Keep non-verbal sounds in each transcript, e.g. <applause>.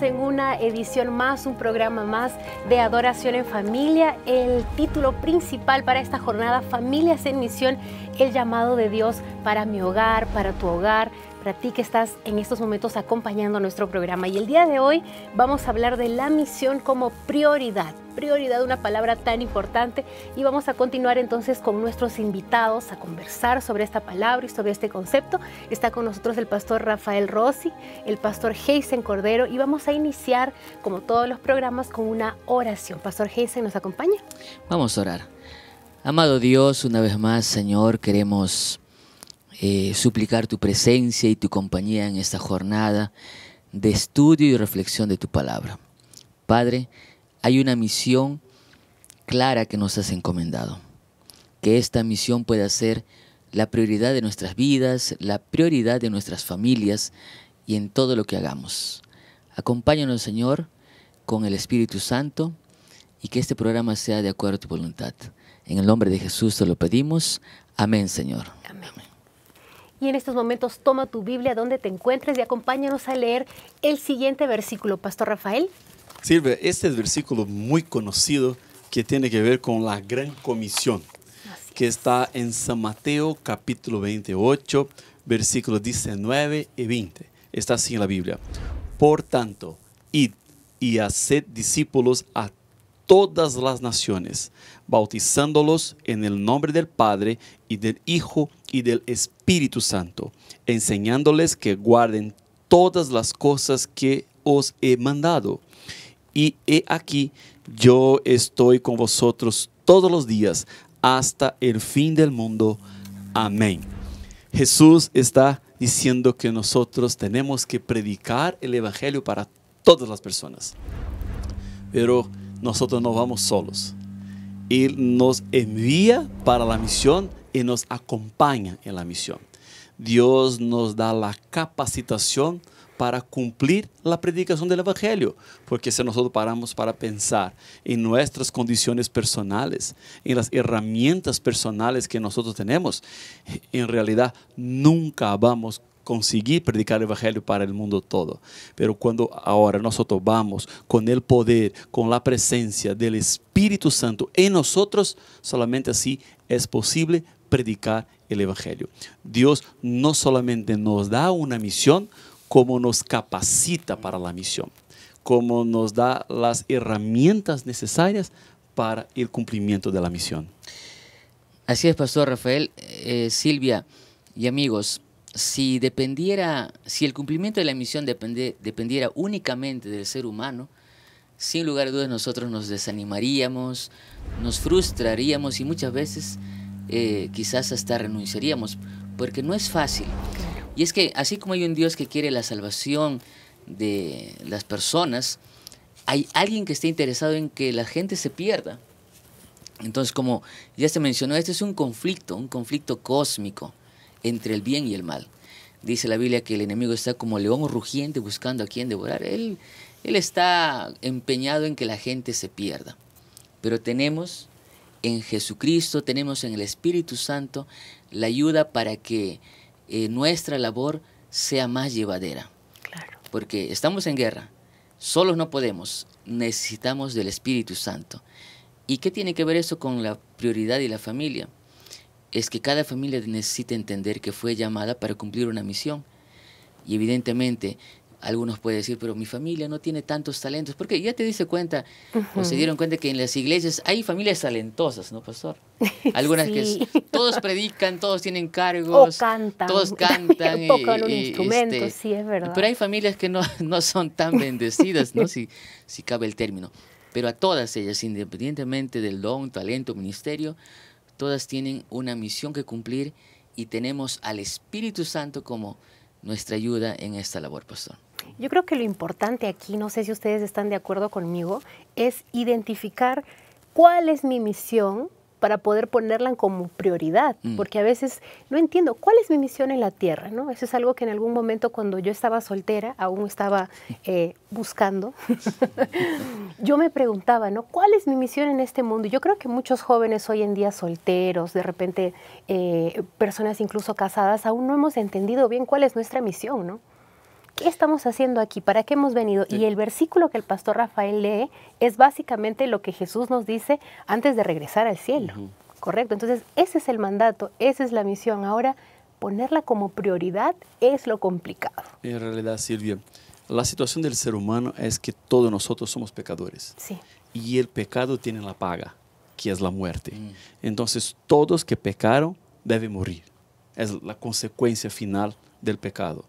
en una edición más, un programa más de Adoración en Familia. El título principal para esta jornada, Familias en Misión, el llamado de Dios para mi hogar, para tu hogar, para ti que estás en estos momentos acompañando nuestro programa. Y el día de hoy vamos a hablar de la misión como prioridad. Prioridad, una palabra tan importante. Y vamos a continuar entonces con nuestros invitados a conversar sobre esta palabra y sobre este concepto. Está con nosotros el pastor Rafael Rossi, el pastor Heisen Cordero. Y vamos a iniciar, como todos los programas, con una oración. Pastor Heisen, ¿nos acompaña? Vamos a orar. Amado Dios, una vez más, Señor, queremos eh, suplicar tu presencia y tu compañía en esta jornada de estudio y reflexión de tu palabra. Padre, hay una misión clara que nos has encomendado. Que esta misión pueda ser la prioridad de nuestras vidas, la prioridad de nuestras familias y en todo lo que hagamos. Acompáñanos, Señor, con el Espíritu Santo y que este programa sea de acuerdo a tu voluntad. En el nombre de Jesús te lo pedimos. Amén, Señor. Y en estos momentos toma tu Biblia donde te encuentres y acompáñanos a leer el siguiente versículo, Pastor Rafael. Silvia, este es el versículo muy conocido que tiene que ver con la gran comisión, que está en San Mateo capítulo 28, versículos 19 y 20. Está así en la Biblia. Por tanto, id y haced discípulos a todas las naciones, bautizándolos en el nombre del Padre y del Hijo y del Espíritu Santo, enseñándoles que guarden todas las cosas que os he mandado. Y he aquí, yo estoy con vosotros todos los días hasta el fin del mundo. Amén. Jesús está diciendo que nosotros tenemos que predicar el Evangelio para todas las personas. Pero nosotros no vamos solos. Él nos envía para la misión y nos acompaña en la misión. Dios nos da la capacitación para cumplir la predicación del Evangelio, porque si nosotros paramos para pensar en nuestras condiciones personales, en las herramientas personales que nosotros tenemos, en realidad nunca vamos a conseguir predicar el Evangelio para el mundo todo. Pero cuando ahora nosotros vamos con el poder, con la presencia del Espíritu Santo en nosotros, solamente así es posible predicar el Evangelio. Dios no solamente nos da una misión, como nos capacita para la misión, como nos da las herramientas necesarias para el cumplimiento de la misión. Así es, Pastor Rafael. Eh, Silvia y amigos, si dependiera, si el cumplimiento de la misión dependiera únicamente del ser humano, sin lugar a dudas nosotros nos desanimaríamos, nos frustraríamos y muchas veces eh, quizás hasta renunciaríamos, porque no es fácil. Y es que así como hay un Dios que quiere la salvación de las personas, hay alguien que está interesado en que la gente se pierda. Entonces, como ya se mencionó, este es un conflicto, un conflicto cósmico entre el bien y el mal. Dice la Biblia que el enemigo está como león rugiente buscando a quien devorar. Él, él está empeñado en que la gente se pierda. Pero tenemos en Jesucristo, tenemos en el Espíritu Santo la ayuda para que eh, nuestra labor sea más llevadera. Claro. Porque estamos en guerra, solos no podemos, necesitamos del Espíritu Santo. ¿Y qué tiene que ver eso con la prioridad y la familia? Es que cada familia necesita entender que fue llamada para cumplir una misión. Y evidentemente, algunos pueden decir, pero mi familia no tiene tantos talentos, porque ya te dice cuenta o se dieron cuenta que en las iglesias hay familias talentosas, ¿no, pastor? Algunas que todos predican, todos tienen cargos, todos cantan, todos <laughs> cantan, y, tocan un instrumento, este, sí es verdad. Pero hay familias que no, no son tan bendecidas, ¿no? <laughs> si, si cabe el término. Pero a todas ellas, independientemente del don, talento, ministerio, todas tienen una misión que cumplir y tenemos al Espíritu Santo como nuestra ayuda en esta labor, pastor. Yo creo que lo importante aquí, no sé si ustedes están de acuerdo conmigo, es identificar cuál es mi misión, para poder ponerla como prioridad, mm. porque a veces no entiendo cuál es mi misión en la tierra, ¿no? Eso es algo que en algún momento cuando yo estaba soltera, aún estaba eh, buscando, <laughs> yo me preguntaba, ¿no? ¿Cuál es mi misión en este mundo? Yo creo que muchos jóvenes hoy en día solteros, de repente eh, personas incluso casadas, aún no hemos entendido bien cuál es nuestra misión, ¿no? ¿qué estamos haciendo aquí? ¿Para qué hemos venido? Y el versículo que el pastor Rafael lee es básicamente lo que Jesús nos dice antes de regresar al cielo. Correcto. Entonces, ese es el mandato, esa es la misión. Ahora, ponerla como prioridad es lo complicado. En realidad, Silvia, la situación del ser humano es que todos nosotros somos pecadores. Y el pecado tiene la paga, que es la muerte. Mm. Entonces, todos que pecaron deben morir. Es la consecuencia final del pecado.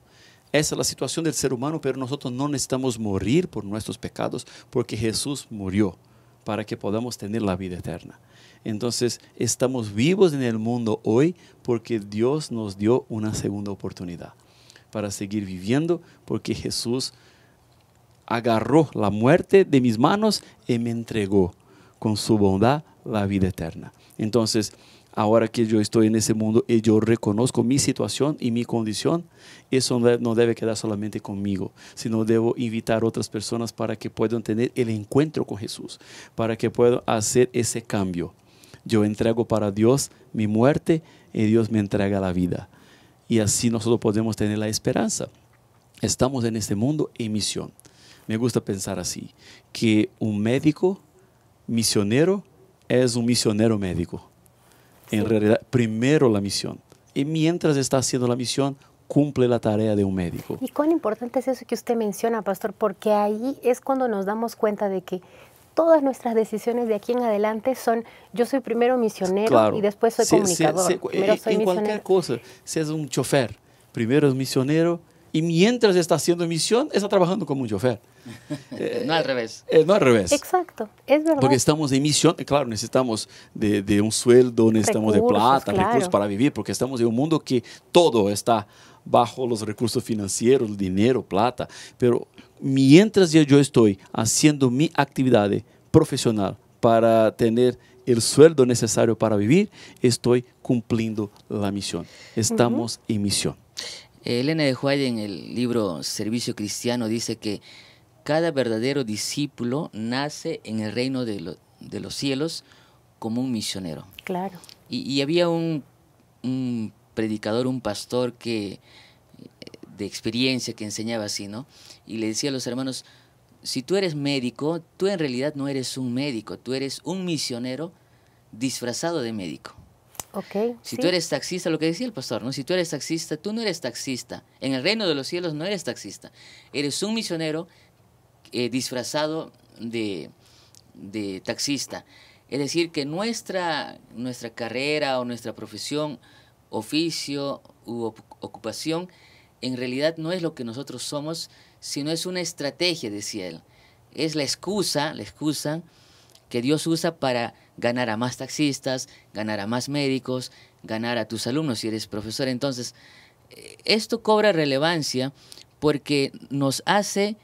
Esa es la situación del ser humano, pero nosotros no necesitamos morir por nuestros pecados porque Jesús murió para que podamos tener la vida eterna. Entonces, estamos vivos en el mundo hoy porque Dios nos dio una segunda oportunidad para seguir viviendo porque Jesús agarró la muerte de mis manos y me entregó con su bondad la vida eterna. Entonces, ahora que yo estoy en ese mundo y yo reconozco mi situación y mi condición, eso no debe quedar solamente conmigo, sino debo invitar otras personas para que puedan tener el encuentro con Jesús, para que puedan hacer ese cambio. Yo entrego para Dios mi muerte y Dios me entrega la vida. Y así nosotros podemos tener la esperanza. Estamos en este mundo en misión. Me gusta pensar así, que un médico misionero es un misionero médico en realidad primero la misión. Y mientras está haciendo la misión, cumple la tarea de un médico. ¿Y cuán importante es eso que usted menciona, pastor? Porque ahí es cuando nos damos cuenta de que todas nuestras decisiones de aquí en adelante son yo soy primero misionero y después soy comunicador. en cualquier cosa, si es un chofer, primero es misionero y mientras está haciendo misión, está trabajando como un chofer. <laughs> no al eh, revés. Eh, no al revés. Exacto, es verdad. Porque estamos en misión, eh, claro, necesitamos de, un sueldo, necesitamos de plata, recursos para vivir, porque estamos en un mundo que todo está bajo los recursos financieros, dinero, plata. Pero mientras yo estoy haciendo mi actividad profesional para tener el sueldo necesario para vivir, estoy cumpliendo la misión. Estamos en misión. Eh, Elena de Juárez en el libro Servicio Cristiano dice que cada verdadero discípulo nace en el reino de, los cielos como un misionero. Claro. Y, había un, un, predicador, un pastor que eh, de experiencia que enseñaba así, ¿no? Y le decía a los hermanos, si tú eres médico, tú en realidad no eres un médico, tú eres un misionero disfrazado de médico si tú eres taxista, lo que decía el pastor, ¿no? si tú eres taxista, tú no eres taxista. En el reino de los cielos no eres taxista. Eres un misionero eh, disfrazado de, taxista. Es decir, que nuestra, nuestra carrera o nuestra profesión, oficio u ocupación, en realidad no es lo que nosotros somos, sino es una estrategia, decía él. Es la excusa, la excusa que Dios usa para ganar a más taxistas, ganar a más médicos, ganar a tus alumnos si eres profesor. Entonces, eh, esto cobra relevancia porque nos hace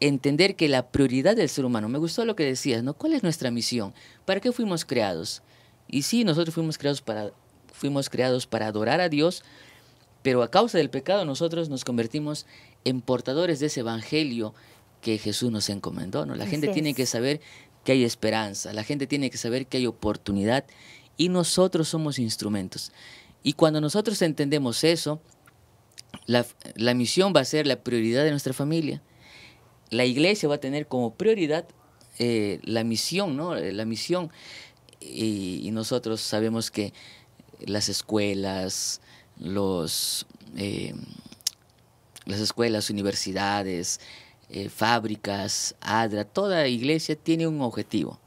entender que la prioridad del ser humano, me gustó lo que decías, ¿no? ¿Cuál es nuestra misión? ¿Para qué fuimos creados? Y sí, nosotros fuimos creados para, fuimos creados para adorar a Dios, pero a causa del pecado nosotros nos convertimos en portadores de ese evangelio que Jesús nos encomendó. ¿no? La gente tiene que saber que hay esperanza, la gente tiene que saber que hay oportunidad y nosotros somos instrumentos. Y cuando nosotros entendemos eso, la, misión va a ser la prioridad de nuestra familia. La iglesia va a tener como prioridad eh, la misión, ¿no? Eh, la misión. Y, nosotros sabemos que las escuelas, los, eh, las escuelas, universidades, eh, fábricas, ADRA, toda iglesia tiene un objetivo,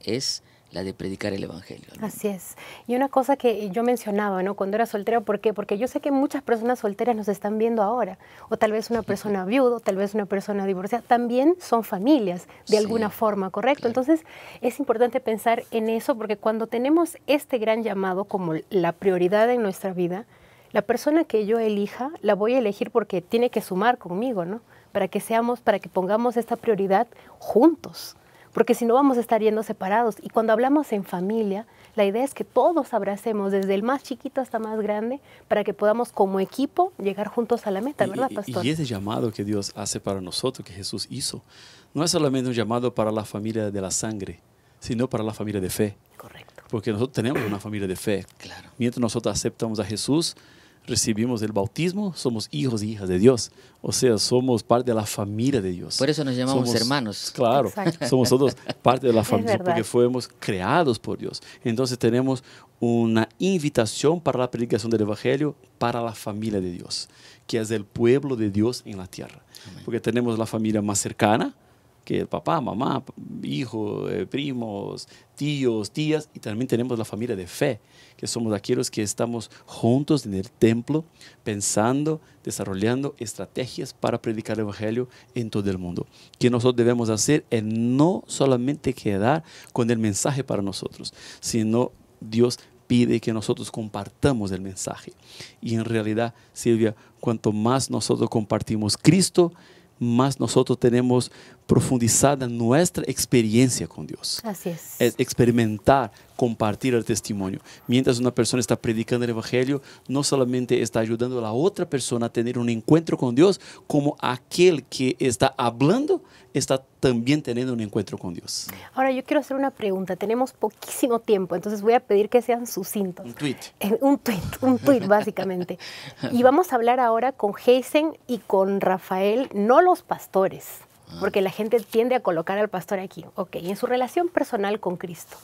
es la de predicar el Evangelio. Así es. Y una cosa que yo mencionaba, ¿no? Cuando era soltera, ¿por qué? Porque yo sé que muchas personas solteras nos están viendo ahora, o tal vez una persona viuda, o tal vez una persona divorciada, también son familias de alguna forma, ¿correcto? Entonces es importante pensar en eso, porque cuando tenemos este gran llamado como la prioridad en nuestra vida, la persona que yo elija la voy a elegir porque tiene que sumar conmigo, ¿no? para que seamos, para que pongamos esta prioridad juntos, porque si no vamos a estar yendo separados. Y cuando hablamos en familia, la idea es que todos abracemos, desde el más chiquito hasta más grande, para que podamos como equipo llegar juntos a la meta, ¿verdad, pastor? Y, y ese llamado que Dios hace para nosotros, que Jesús hizo, no es solamente un llamado para la familia de la sangre, sino para la familia de fe. Correcto. Porque nosotros tenemos una familia de fe. Claro. Mientras nosotros aceptamos a Jesús, recibimos el bautismo, somos hijos e hijas de Dios. O sea, somos parte de la familia de Dios. Por eso nos llamamos hermanos. Claro, somos todos parte de la familia porque fuimos creados por Dios. Entonces tenemos una invitación para la predicación del Evangelio para la familia de Dios, que es el pueblo de Dios en la tierra. Porque tenemos la familia más cercana, que el papá, mamá, hijo, eh, primos, tíos, tías, y también tenemos la familia de fe, que somos aquellos que estamos juntos en el templo pensando, desarrollando estrategias para predicar el Evangelio en todo el mundo. Que nosotros debemos hacer es no solamente quedar con el mensaje para nosotros, sino Dios pide que nosotros compartamos el mensaje. Y en realidad, Silvia, cuanto más nosotros compartimos Cristo, más nosotros tenemos profundizada nuestra experiencia con Dios. Así es. experimentar, compartir el testimonio. Mientras una persona está predicando el Evangelio, no solamente está ayudando a la otra persona a tener un encuentro con Dios, como aquel que está hablando está también teniendo un encuentro con Dios. Ahora yo quiero hacer una pregunta. Tenemos poquísimo tiempo, entonces voy a pedir que sean sucintos. Un tweet. <laughs> Eh, un tweet, un tweet básicamente. <laughs> y vamos a hablar ahora con Jason y con Rafael, no los pastores Ah. Porque la gente tiende a colocar al pastor aquí. Ok, en su relación personal con Cristo,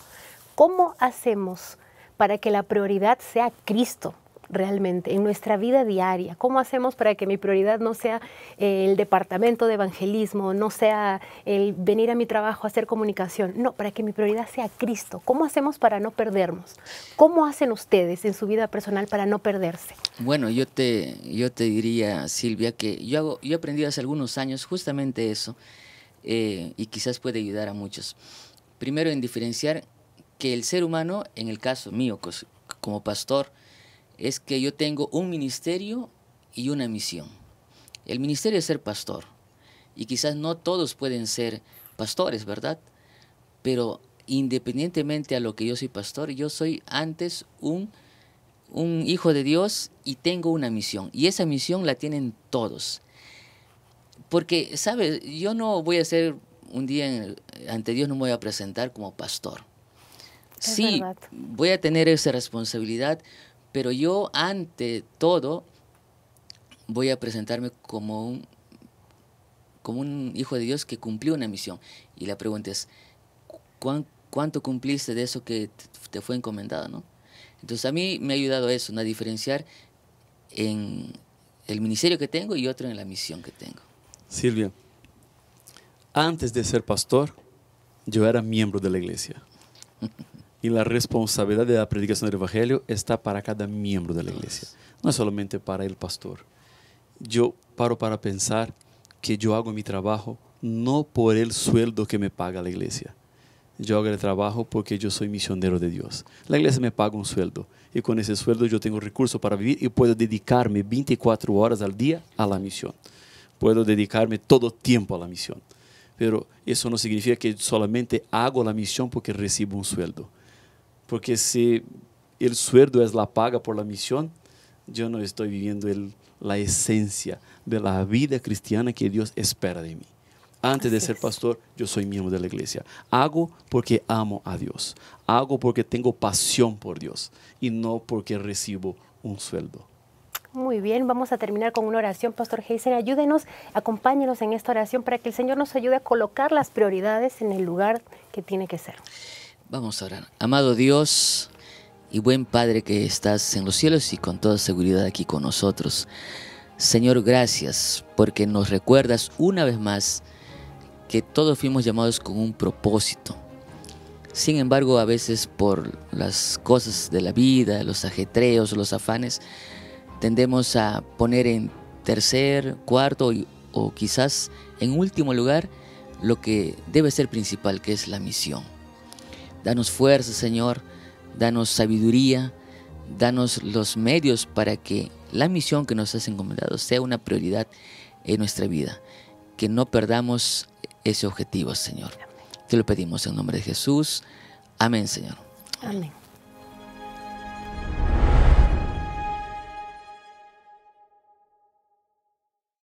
¿cómo hacemos para que la prioridad sea Cristo realmente en nuestra vida diaria? ¿Cómo hacemos para que mi prioridad no sea eh, el departamento de evangelismo, no sea el venir a mi trabajo a hacer comunicación? No, para que mi prioridad sea Cristo. ¿Cómo hacemos para no perdernos? ¿Cómo hacen ustedes en su vida personal para no perderse? Bueno, yo te, yo te diría, Silvia, que yo, hago, yo hace algunos años justamente eso eh, y quizás puede ayudar a muchos. Primero en diferenciar que el ser humano, en el caso mío como pastor, es que yo tengo un ministerio y una misión. El ministerio es ser pastor. Y quizás no todos pueden ser pastores, ¿verdad? Pero independientemente a lo que yo soy pastor, yo soy antes un, un hijo de Dios y tengo una misión. Y esa misión la tienen todos. Porque, ¿sabes? Yo no voy a ser un día ante Dios, no me voy a presentar como pastor. sí, voy a tener esa responsabilidad, pero yo, ante todo, voy a presentarme como un, como un hijo de Dios que cumplió una misión. Y la pregunta es, ¿cuánto cumpliste de eso que te fue encomendado? ¿no? Entonces a mí me ha ayudado eso, a diferenciar en el ministerio que tengo y otro en la misión que tengo. Silvia, antes de ser pastor, yo era miembro de la iglesia. <laughs> y la responsabilidad de la predicación del Evangelio está para cada miembro de la iglesia, no solamente para el pastor. Yo paro para pensar que yo hago mi trabajo no por el sueldo que me paga la iglesia. Yo hago el trabajo porque yo soy misionero de Dios. La iglesia me paga un sueldo y con ese sueldo yo tengo recursos para vivir y puedo dedicarme 24 horas al día a la misión. Puedo dedicarme todo tiempo a la misión. Pero eso no significa que solamente hago la misión porque recibo un sueldo porque si el sueldo es la paga por la misión, yo no estoy viviendo la esencia de la vida cristiana que Dios espera de mí. Antes de ser pastor, yo soy miembro de la iglesia. Hago porque amo a Dios. Hago porque tengo pasión por Dios y no porque recibo un sueldo. Muy bien, vamos a terminar con una oración, Pastor Heisen. Ayúdenos, acompáñenos en esta oración para que el Señor nos ayude a colocar las prioridades en el lugar que tiene que ser. Vamos a orar. Amado Dios y buen Padre que estás en los cielos y con toda seguridad aquí con nosotros. Señor, gracias porque nos recuerdas una vez más que todos fuimos llamados con un propósito. Sin embargo, a veces por las cosas de la vida, los ajetreos, los afanes, tendemos a poner en tercer, cuarto o quizás en último lugar lo que debe ser principal, que es la misión. Danos fuerza, Señor. Danos sabiduría. Danos los medios para que la misión que nos has encomendado sea una prioridad en nuestra vida. Que no perdamos ese objetivo, Señor. Te lo pedimos en nombre de Jesús. Amén, Señor. Amén.